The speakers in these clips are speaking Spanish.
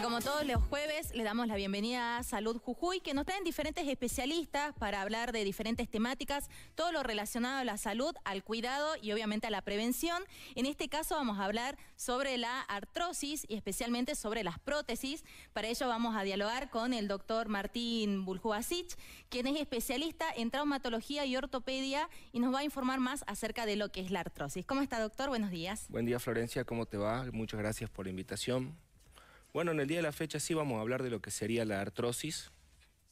Y como todos los jueves, le damos la bienvenida a Salud Jujuy, que nos traen diferentes especialistas para hablar de diferentes temáticas, todo lo relacionado a la salud, al cuidado y obviamente a la prevención. En este caso vamos a hablar sobre la artrosis y especialmente sobre las prótesis. Para ello vamos a dialogar con el doctor Martín Buljuasic, quien es especialista en traumatología y ortopedia y nos va a informar más acerca de lo que es la artrosis. ¿Cómo está, doctor? Buenos días. Buen día, Florencia. ¿Cómo te va? Muchas gracias por la invitación. Bueno, en el día de la fecha sí vamos a hablar de lo que sería la artrosis,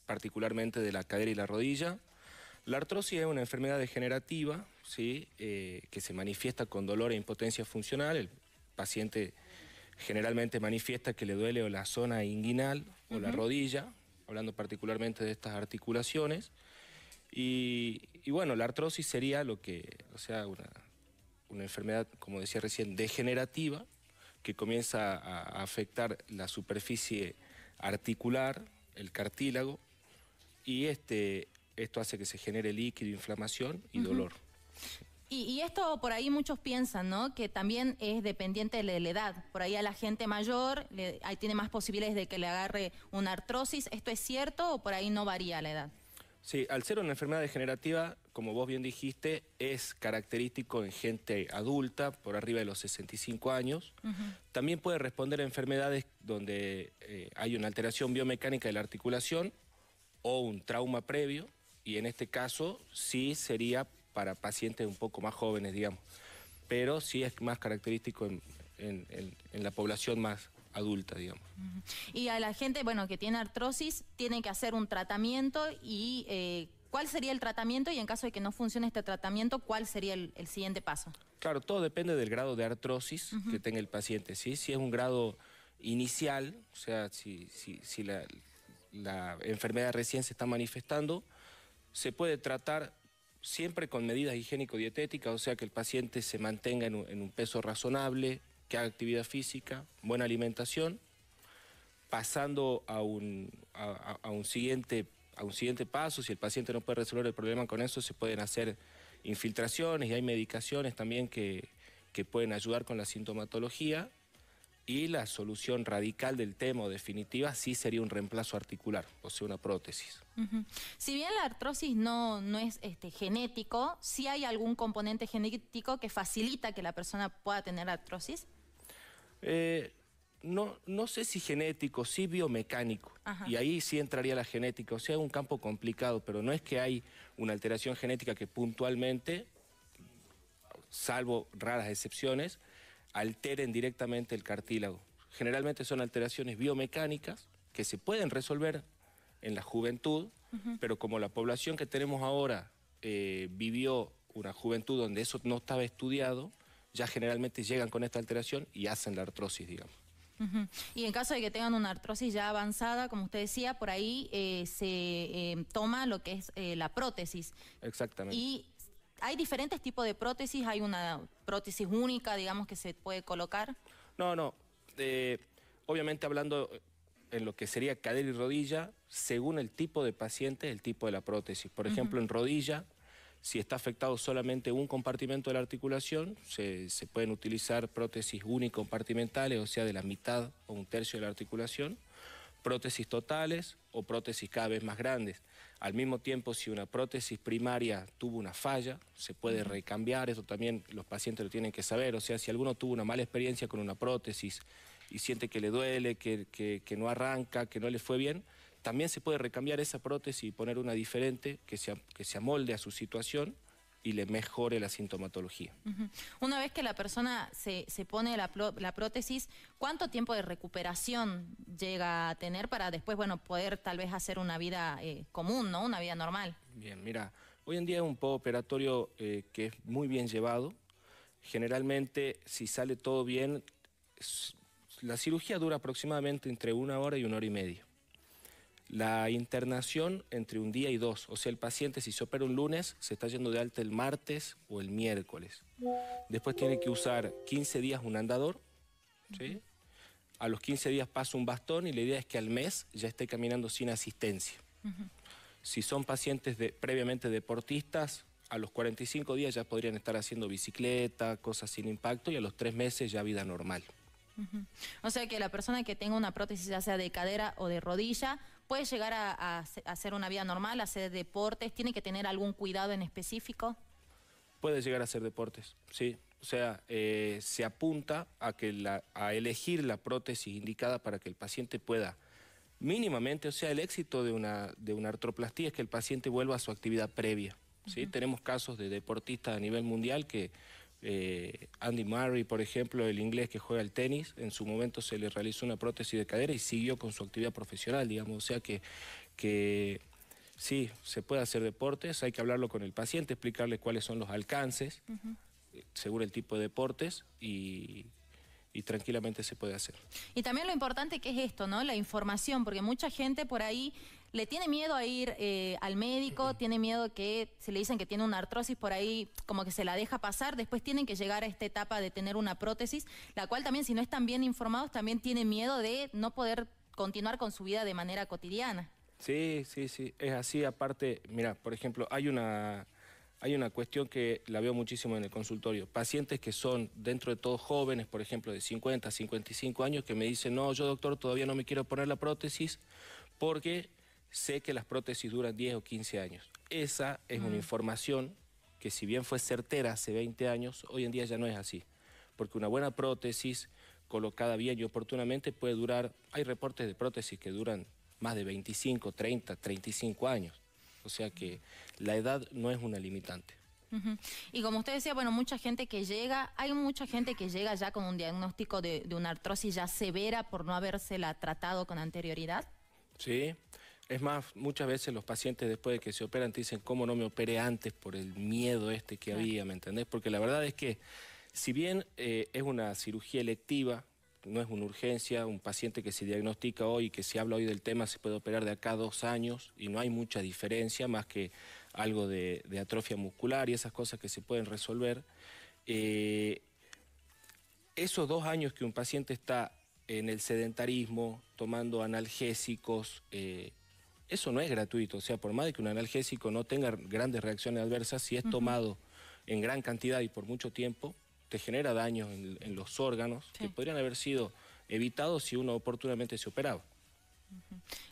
particularmente de la cadera y la rodilla. La artrosis es una enfermedad degenerativa ¿sí? Eh, que se manifiesta con dolor e impotencia funcional. El paciente generalmente manifiesta que le duele o la zona inguinal o la rodilla, hablando particularmente de estas articulaciones. Y, y, bueno, la artrosis sería lo que, o sea, una, una enfermedad, como decía recién, degenerativa, que comienza a afectar la superficie articular, el cartílago, y este, esto hace que se genere líquido, inflamación y dolor. Y, esto por ahí muchos piensan, ¿no? Que también es dependiente de la edad. Por ahí a la gente mayor ahí tiene más posibilidades de que le agarre una artrosis. ¿Esto es cierto o por ahí no varía la edad? Sí, al ser una enfermedad degenerativa, como vos bien dijiste, es característico en gente adulta, por arriba de los 65 años. También puede responder a enfermedades donde eh, hay una alteración biomecánica de la articulación o un trauma previo, y en este caso sí sería para pacientes un poco más jóvenes, digamos, pero sí es más característico en, en la población más, adulta, digamos. Y a la gente, bueno, que tiene artrosis, tiene que hacer un tratamiento y eh, ¿cuál sería el tratamiento? Y en caso de que no funcione este tratamiento, ¿cuál sería el, siguiente paso? Claro, todo depende del grado de artrosis que tenga el paciente, Si es un grado inicial, o sea, si, la, enfermedad recién se está manifestando, se puede tratar siempre con medidas higiénico-dietéticas, o sea que el paciente se mantenga en un peso razonable, que haga actividad física, buena alimentación, pasando a un, a, un siguiente a un siguiente paso, si el paciente no puede resolver el problema con eso, se pueden hacer infiltraciones y hay medicaciones también que, que pueden ayudar con la sintomatología. Y la solución radical del tema o definitiva sí sería un reemplazo articular, o sea, una prótesis. Si bien la artrosis no, no es este, genético, ¿sí hay algún componente genético que facilita que la persona pueda tener artrosis? Eh, no, no sé si genético, si biomecánico. Y ahí sí entraría la genética. O sea, es un campo complicado, pero no es que hay una alteración genética que puntualmente, salvo raras excepciones, alteren directamente el cartílago. Generalmente son alteraciones biomecánicas que se pueden resolver en la juventud, pero como la población que tenemos ahora eh, vivió una juventud donde eso no estaba estudiado, ya generalmente llegan con esta alteración y hacen la artrosis, digamos. Y en caso de que tengan una artrosis ya avanzada, como usted decía, por ahí eh, se eh, toma lo que es eh, la prótesis. Exactamente. Y hay diferentes tipos de prótesis, hay una prótesis única, digamos, que se puede colocar. No, no. obviamente hablando en lo que sería cadera y rodilla, según el tipo de paciente, el tipo de la prótesis. Por ejemplo, en rodilla si está afectado solamente un compartimento de la articulación, se, pueden utilizar prótesis unicompartimentales, o sea, de la mitad o un tercio de la articulación, prótesis totales o prótesis cada vez más grandes. Al mismo tiempo, si una prótesis primaria tuvo una falla, se puede recambiar, eso también los pacientes lo tienen que saber, o sea, si alguno tuvo una mala experiencia con una prótesis y siente que le duele, que no arranca, que no le fue bien, también se puede recambiar esa prótesis y poner una diferente que se, que se amolde a su situación y le mejore la sintomatología. Una vez que la persona se, pone la, prótesis, ¿cuánto tiempo de recuperación llega a tener para después, bueno, poder tal vez hacer una vida eh, común, ¿no? Una vida normal. Bien, mira, hoy en día es un poco operatorio eh, que es muy bien llevado. Generalmente, si sale todo bien, la cirugía dura aproximadamente entre una hora y una hora y media. La internación entre un día y dos, o sea, el paciente si se opera un lunes, se está yendo de alta el martes o el miércoles. Después tiene que usar 15 días un andador, ¿sí? A los 15 días pasa un bastón y la idea es que al mes ya esté caminando sin asistencia. Si son pacientes previamente deportistas, a los 45 días ya podrían estar haciendo bicicleta, cosas sin impacto y a los 3 meses ya vida normal. O sea que la persona que tenga una prótesis, ya sea de cadera o de rodilla, puede llegar a, hacer una vida normal, hacer deportes, tiene que tener algún cuidado en específico. Puede llegar a hacer deportes, sí. O sea, eh, se apunta a, que a elegir la prótesis indicada para que el paciente pueda mínimamente, o sea, el éxito de una, de una artroplastía es que el paciente vuelva a su actividad previa. ¿sí? Tenemos casos de deportistas a nivel mundial que eh, Andy Murray, por ejemplo, el inglés que juega al tenis, en su momento se le realizó una prótesis de cadera y siguió con su actividad profesional, digamos. O sea que, que sí, se puede hacer deportes, hay que hablarlo con el paciente, explicarle cuáles son los alcances, eh, según el tipo de deportes y y tranquilamente se puede hacer. Y también lo importante que es esto, ¿no? La información, porque mucha gente por ahí le tiene miedo a ir eh, al médico, mm. tiene miedo que se le dicen que tiene una artrosis por ahí, como que se la deja pasar, después tienen que llegar a esta etapa de tener una prótesis, la cual también si no están bien informados también tiene miedo de no poder continuar con su vida de manera cotidiana. Sí, sí, sí, es así, aparte, mira, por ejemplo, hay una hay una cuestión que la veo muchísimo en el consultorio. Pacientes que son dentro de todo jóvenes, por ejemplo, de 50, 55 años, que me dicen, no, yo doctor todavía no me quiero poner la prótesis porque sé que las prótesis duran 10 o 15 años. Esa es una mm. información que si bien fue certera hace 20 años, hoy en día ya no es así. Porque una buena prótesis colocada bien y oportunamente puede durar, hay reportes de prótesis que duran más de 25, 30, 35 años. O sea que la edad no es una limitante. Y como usted decía, bueno, mucha gente que llega, hay mucha gente que llega ya con un diagnóstico de, una artrosis ya severa por no habérsela tratado con anterioridad. Sí, es más, muchas veces los pacientes después de que se operan te dicen, ¿cómo no me operé antes por el miedo este que había? ¿Me entendés? Porque la verdad es que si bien eh, es una cirugía electiva, no es una urgencia, un paciente que se diagnostica hoy, y que se habla hoy del tema, se puede operar de acá dos años y no hay mucha diferencia más que algo de, atrofia muscular y esas cosas que se pueden resolver. Eh, esos dos años que un paciente está en el sedentarismo, tomando analgésicos, eh, eso no es gratuito, o sea, por más de que un analgésico no tenga grandes reacciones adversas, si es tomado en gran cantidad y por mucho tiempo, te genera daños en, los órganos que podrían haber sido evitados si uno oportunamente se operaba.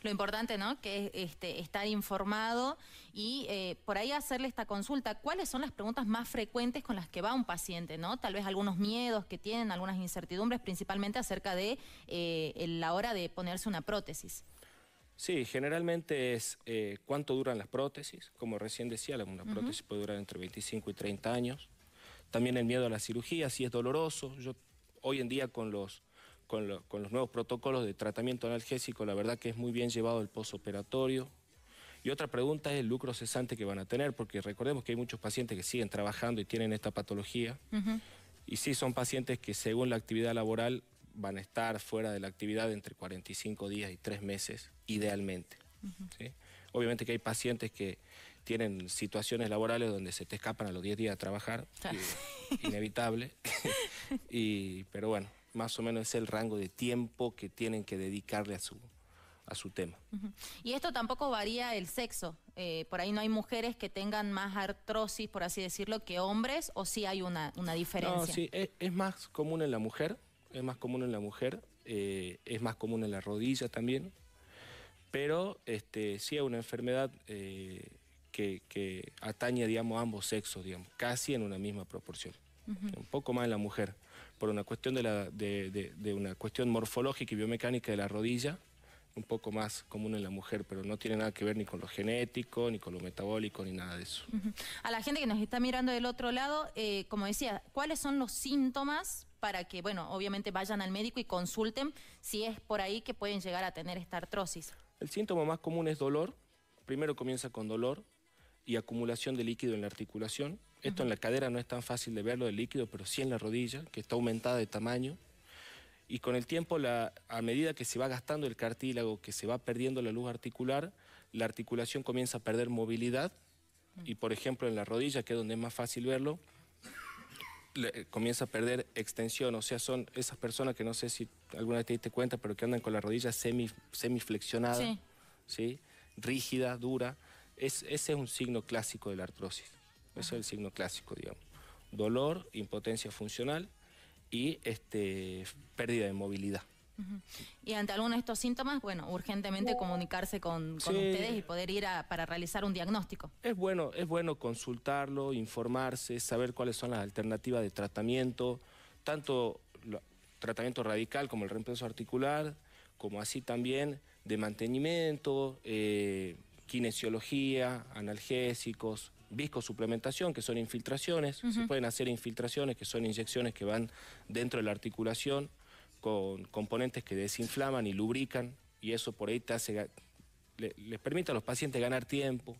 Lo importante, ¿no? Que este, estar informado y eh, por ahí hacerle esta consulta. ¿Cuáles son las preguntas más frecuentes con las que va un paciente, ¿no? Tal vez algunos miedos que tienen, algunas incertidumbres, principalmente acerca de eh, la hora de ponerse una prótesis. Sí, generalmente es eh, cuánto duran las prótesis. Como recién decía, una prótesis puede durar entre 25 y 30 años. También el miedo a la cirugía, si es doloroso. Yo hoy en día con los, con, los nuevos protocolos de tratamiento analgésico, la verdad que es muy bien llevado el posoperatorio. Y otra pregunta es el lucro cesante que van a tener, porque recordemos que hay muchos pacientes que siguen trabajando y tienen esta patología. Y sí son pacientes que según la actividad laboral van a estar fuera de la actividad entre 45 días y 3 meses, idealmente. Obviamente que hay pacientes que, tienen situaciones laborales donde se te escapan a los 10 días a trabajar, eh, inevitable. y, pero bueno, más o menos es el rango de tiempo que tienen que dedicarle a su, a su tema. Y esto tampoco varía el sexo. Eh, por ahí no hay mujeres que tengan más artrosis, por así decirlo, que hombres, o sí hay una, diferencia. No, sí, es, más común en la mujer, es más común en la mujer, eh, es más común en la rodilla también, pero este, sí es una enfermedad que, atañe, digamos, a ambos sexos, digamos, casi en una misma proporción. Un poco más en la mujer, por una cuestión de, la, una cuestión morfológica y biomecánica de la rodilla, un poco más común en la mujer, pero no tiene nada que ver ni con lo genético, ni con lo metabólico, ni nada de eso. A la gente que nos está mirando del otro lado, eh, como decía, ¿cuáles son los síntomas para que, bueno, obviamente vayan al médico y consulten si es por ahí que pueden llegar a tener esta artrosis? El síntoma más común es dolor. Primero comienza con dolor, y acumulación de líquido en la articulación. Esto en la cadera no es tan fácil de verlo, el líquido, pero sí en la rodilla, que está aumentada de tamaño. Y con el tiempo, a medida que se va gastando el cartílago, que se va perdiendo la luz articular, la articulación comienza a perder movilidad. Y por ejemplo, en la rodilla, que es donde es más fácil verlo, comienza a perder extensión. O sea, son esas personas que no sé si alguna vez te diste cuenta, pero que andan con la rodilla semi, semiflexionada, ¿sí? rígida, dura ese es un signo clásico de la artrosis. Ese es el signo clásico, digamos. Dolor, impotencia funcional y este, pérdida de movilidad. Y ante alguno de estos síntomas, bueno, urgentemente comunicarse con, ustedes y poder ir para realizar un diagnóstico. Es bueno, es bueno consultarlo, informarse, saber cuáles son las alternativas de tratamiento, tanto tratamiento radical como el reemplazo articular, como así también de mantenimiento, eh, kinesiología, analgésicos, viscosuplementación, que son infiltraciones. Se pueden hacer infiltraciones, que son inyecciones que van dentro de la articulación con componentes que desinflaman y lubrican, y eso por ahí te hace, les permite a los pacientes ganar tiempo.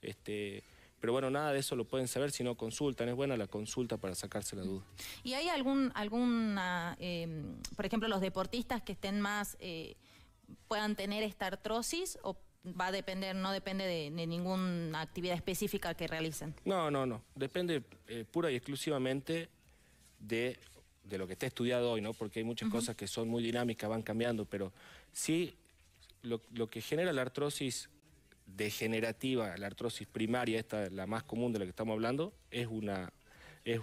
Este, pero bueno, nada de eso lo pueden saber si no consultan. Es buena la consulta para sacarse la duda. ¿Y hay algún, alguna, em, por ejemplo, los deportistas que estén más, eh, puedan tener esta artrosis o va a depender, no depende de, ninguna actividad específica que realicen. No, no, no. Depende eh, pura y exclusivamente de, lo que esté estudiado hoy, ¿no? Porque hay muchas cosas que son muy dinámicas, van cambiando, pero sí lo, que genera la artrosis degenerativa, la artrosis primaria, esta la más común de la que estamos hablando, es una es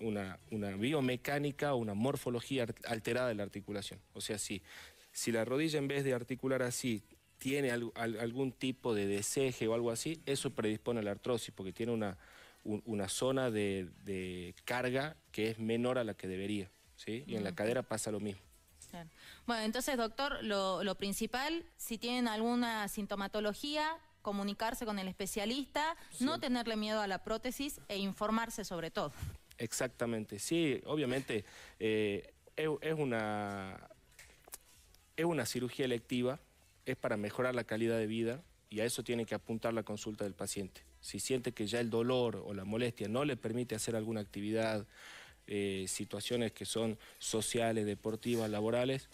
una, biomecánica, una morfología alterada de la articulación. O sea, si, si la rodilla en vez de articular así tiene algún tipo de deseje o algo así, eso predispone a la artrosis porque tiene una, zona de, carga que es menor a la que debería. ¿sí? Y en la cadera pasa lo mismo. Bueno, entonces, doctor, lo, principal, si tienen alguna sintomatología, comunicarse con el especialista, no tenerle miedo a la prótesis e informarse sobre todo. Exactamente, sí, obviamente eh, es, una, es una cirugía electiva, es para mejorar la calidad de vida y a eso tiene que apuntar la consulta del paciente. Si siente que ya el dolor o la molestia no le permite hacer alguna actividad, eh, situaciones que son sociales, deportivas, laborales,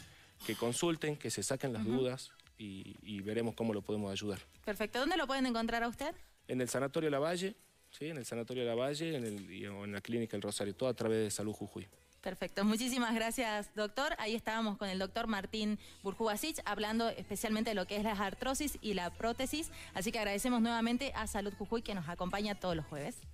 que consulten, que se saquen las dudas y, veremos cómo lo podemos ayudar. Perfecto. ¿Dónde lo pueden encontrar a usted? En el Sanatorio La Valle, ¿sí? en el Sanatorio La Valle en en la Clínica El Rosario, todo a través de Salud Jujuy. Perfecto, muchísimas gracias doctor. Ahí estábamos con el doctor Martín Burjubasic hablando especialmente de lo que es la artrosis y la prótesis, así que agradecemos nuevamente a Salud Jujuy que nos acompaña todos los jueves.